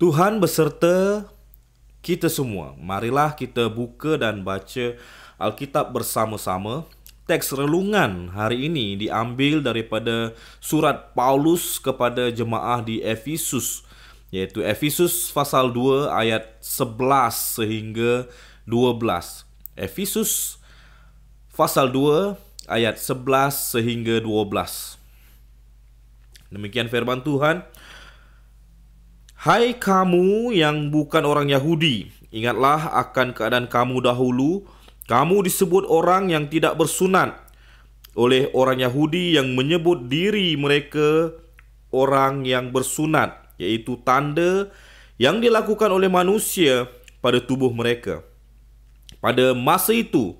Tuhan beserta kita semua. Marilah kita buka dan baca Alkitab bersama-sama. Teks relungan hari ini diambil daripada surat Paulus kepada jemaah di Efesus iaitu Efesus pasal 2 ayat 11 sehingga 12. Efesus pasal 2 ayat 11 sehingga 12. Demikian firman Tuhan. Hai kamu yang bukan orang Yahudi, ingatlah akan keadaan kamu dahulu. Kamu disebut orang yang tidak bersunat oleh orang Yahudi yang menyebut diri mereka orang yang bersunat, yaitu tanda yang dilakukan oleh manusia pada tubuh mereka. Pada masa itu,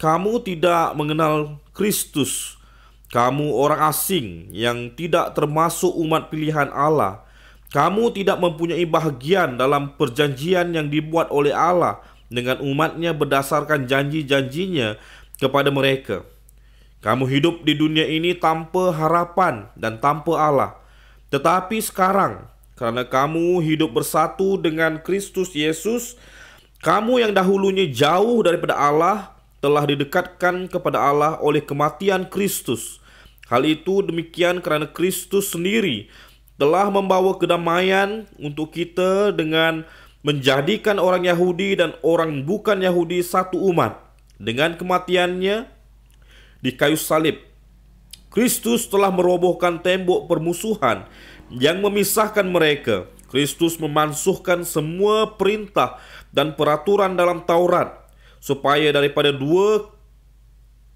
kamu tidak mengenal Kristus. Kamu orang asing yang tidak termasuk umat pilihan Allah. Kamu tidak mempunyai bahagian dalam perjanjian yang dibuat oleh Allah dengan umatnya berdasarkan janji-janjinya kepada mereka. Kamu hidup di dunia ini tanpa harapan dan tanpa Allah. Tetapi sekarang, karena kamu hidup bersatu dengan Kristus Yesus, kamu yang dahulunya jauh daripada Allah telah didekatkan kepada Allah oleh kematian Kristus. Hal itu demikian karena Kristus sendiri telah membawa kedamaian untuk kita dengan menjadikan orang Yahudi dan orang bukan Yahudi satu umat. Dengan kematiannya di kayu salib, Kristus telah merobohkan tembok permusuhan yang memisahkan mereka. Kristus memansuhkan semua perintah dan peraturan dalam Taurat, supaya daripada dua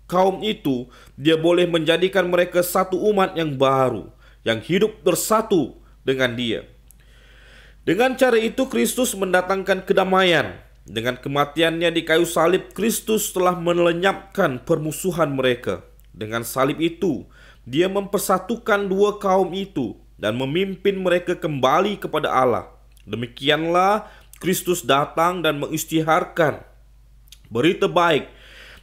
kaum itu dia boleh menjadikan mereka satu umat yang baru yang hidup bersatu dengan dia. Dengan cara itu Kristus mendatangkan kedamaian. Dengan kematiannya di kayu salib, Kristus telah melenyapkan permusuhan mereka. Dengan salib itu, dia mempersatukan dua kaum itu dan memimpin mereka kembali kepada Allah. Demikianlah Kristus datang dan mengistiharkan berita baik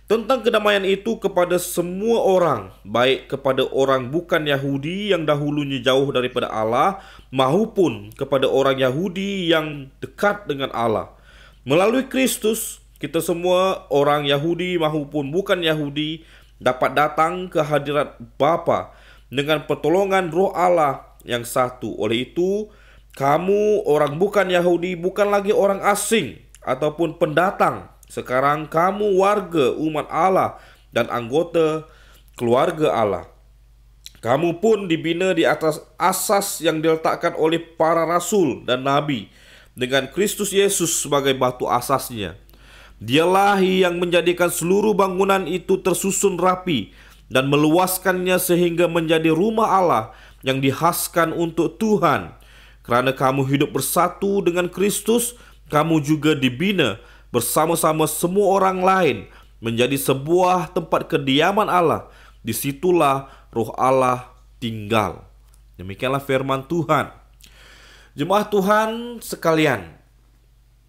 tentang kedamaian itu kepada semua orang, baik kepada orang bukan Yahudi yang dahulunya jauh daripada Allah, maupun kepada orang Yahudi yang dekat dengan Allah. Melalui Kristus, kita semua orang Yahudi maupun bukan Yahudi dapat datang ke hadirat Bapa dengan pertolongan roh Allah yang satu. Oleh itu, kamu orang bukan Yahudi bukan lagi orang asing ataupun pendatang sekarang kamu warga umat Allah dan anggota keluarga Allah. Kamu pun dibina di atas asas yang diletakkan oleh para rasul dan nabi dengan Kristus Yesus sebagai batu asasnya. Dialah yang menjadikan seluruh bangunan itu tersusun rapi dan meluaskannya sehingga menjadi rumah Allah yang dihaskan untuk Tuhan. Karena kamu hidup bersatu dengan Kristus, kamu juga dibina bersama-sama semua orang lain menjadi sebuah tempat kediaman Allah. Disitulah roh Allah tinggal. Demikianlah firman Tuhan. Jemaah Tuhan sekalian,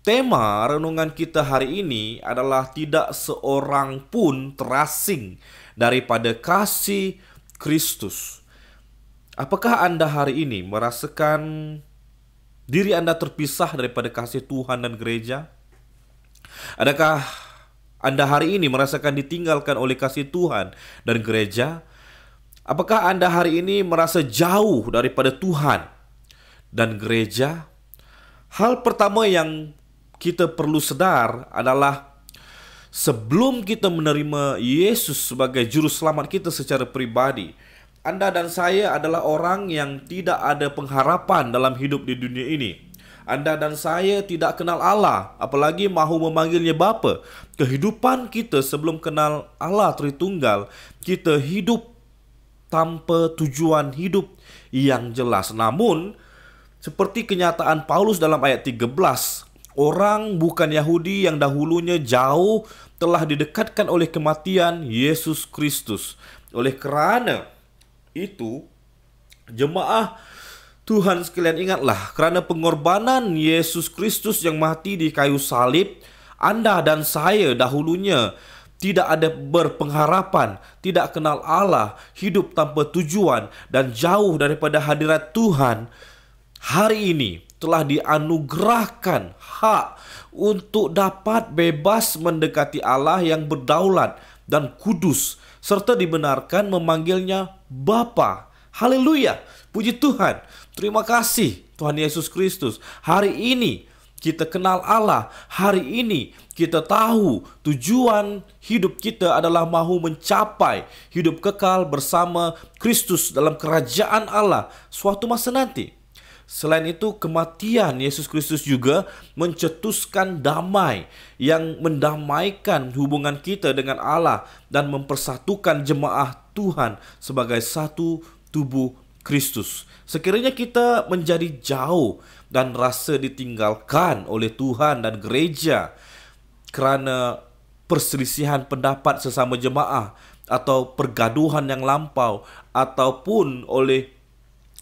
tema renungan kita hari ini adalah tidak seorang pun terasing daripada kasih Kristus. Apakah Anda hari ini merasakan diri Anda terpisah daripada kasih Tuhan dan gereja? Adakah Anda hari ini merasakan ditinggalkan oleh kasih Tuhan dan gereja? Apakah Anda hari ini merasa jauh daripada Tuhan dan gereja? Hal pertama yang kita perlu sedar adalah sebelum kita menerima Yesus sebagai juru selamat kita secara pribadi, anda dan saya adalah orang yang tidak ada pengharapan dalam hidup di dunia ini. Anda dan saya tidak kenal Allah, apalagi mahu memanggilnya Bapa. Kehidupan kita sebelum kenal Allah Tritunggal, kita hidup tanpa tujuan hidup yang jelas. Namun, seperti kenyataan Paulus dalam ayat 13, orang bukan Yahudi yang dahulunya jauh telah didekatkan oleh kematian Yesus Kristus. Oleh kerana itu, jemaah Tuhan sekalian ingatlah karena pengorbanan Yesus Kristus yang mati di kayu salib, Anda dan saya dahulunya tidak ada berpengharapan, tidak kenal Allah, hidup tanpa tujuan dan jauh daripada hadirat Tuhan. Hari ini telah dianugerahkan hak untuk dapat bebas mendekati Allah yang berdaulat dan kudus serta dibenarkan memanggilnya Bapa Haleluya, puji Tuhan. Terima kasih Tuhan Yesus Kristus. Hari ini kita kenal Allah. Hari ini kita tahu tujuan hidup kita adalah mau mencapai hidup kekal bersama Kristus dalam kerajaan Allah suatu masa nanti. Selain itu, kematian Yesus Kristus juga mencetuskan damai yang mendamaikan hubungan kita dengan Allah dan mempersatukan jemaah Tuhan sebagai satu tubuh Kristus. Sekiranya kita menjadi jauh dan rasa ditinggalkan oleh Tuhan dan gereja kerana perselisihan pendapat sesama jemaah atau pergaduhan yang lampau ataupun oleh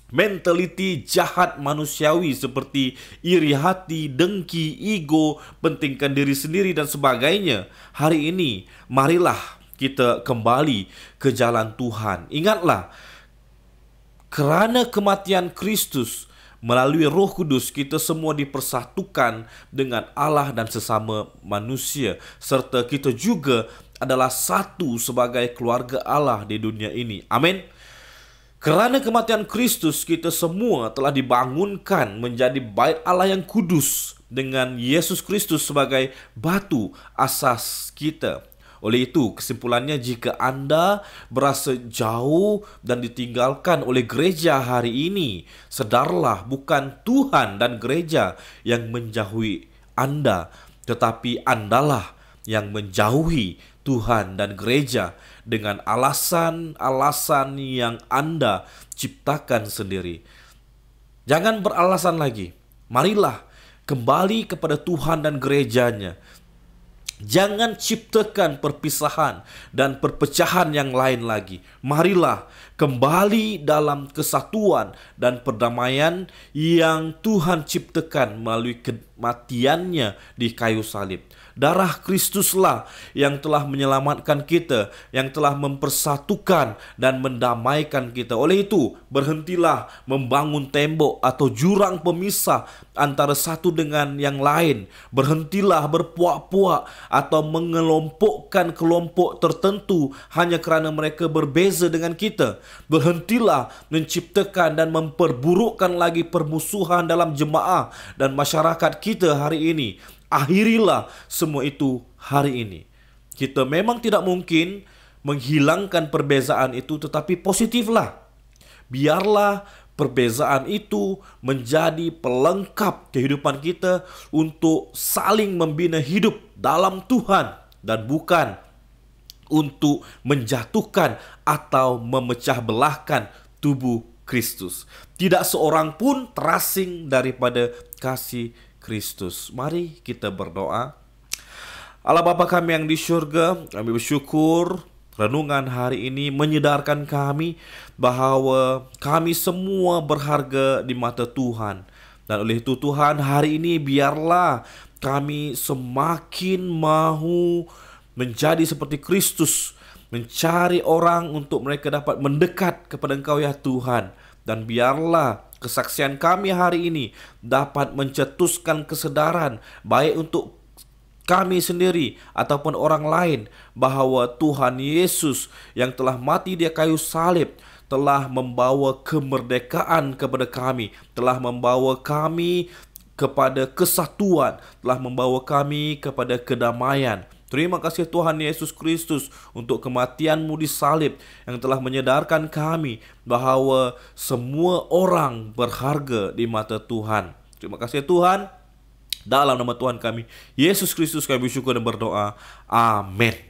mentaliti jahat manusiawi seperti iri hati, dengki, ego, pentingkan diri sendiri dan sebagainya. Hari ini marilah kita kembali ke jalan Tuhan. Ingatlah kerana kematian Kristus melalui Roh Kudus kita semua dipersatukan dengan Allah dan sesama manusia serta kita juga adalah satu sebagai keluarga Allah di dunia ini. Amin. Kerana kematian Kristus kita semua telah dibangunkan menjadi bait Allah yang kudus dengan Yesus Kristus sebagai batu asas kita. Oleh itu, kesimpulannya jika Anda berasa jauh dan ditinggalkan oleh gereja hari ini, sedarlah bukan Tuhan dan gereja yang menjauhi Anda, tetapi Andalah yang menjauhi Tuhan dan gereja dengan alasan-alasan yang Anda ciptakan sendiri. Jangan beralasan lagi. Marilah kembali kepada Tuhan dan gerejanya Jangan ciptakan perpisahan dan perpecahan yang lain lagi. Marilah kembali dalam kesatuan dan perdamaian yang Tuhan ciptakan melalui kematiannya di kayu salib. Darah Kristuslah yang telah menyelamatkan kita, yang telah mempersatukan dan mendamaikan kita. Oleh itu, berhentilah membangun tembok atau jurang pemisah antara satu dengan yang lain. Berhentilah berpuak-puak atau mengelompokkan kelompok tertentu hanya kerana mereka berbeza dengan kita. Berhentilah menciptakan dan memperburukkan lagi permusuhan dalam jemaah dan masyarakat kita hari ini. Akhirilah semua itu hari ini. Kita memang tidak mungkin menghilangkan perbezaan itu tetapi positiflah. Biarlah perbezaan itu menjadi pelengkap kehidupan kita untuk saling membina hidup dalam Tuhan dan bukan untuk menjatuhkan atau memecah belahkan tubuh Kristus. Tidak seorang pun terasing daripada kasih Kristus. Mari kita berdoa. Allah Bapa kami yang di surga, kami bersyukur renungan hari ini menyedarkan kami bahwa kami semua berharga di mata Tuhan. Dan oleh itu Tuhan hari ini biarlah kami semakin mau menjadi seperti Kristus, mencari orang untuk mereka dapat mendekat kepada Engkau, ya Tuhan, dan biarlah kesaksian kami hari ini dapat mencetuskan kesedaran, baik untuk kami sendiri ataupun orang lain, bahawa Tuhan Yesus yang telah mati di kayu salib telah membawa kemerdekaan kepada kami, telah membawa kami kepada kesatuan, telah membawa kami kepada kedamaian. Terima kasih Tuhan Yesus Kristus untuk kematianmu di salib yang telah menyadarkan kami bahwa semua orang berharga di mata Tuhan. Terima kasih Tuhan. Dalam nama Tuhan kami, Yesus Kristus kami bersyukur dan berdoa. Amin.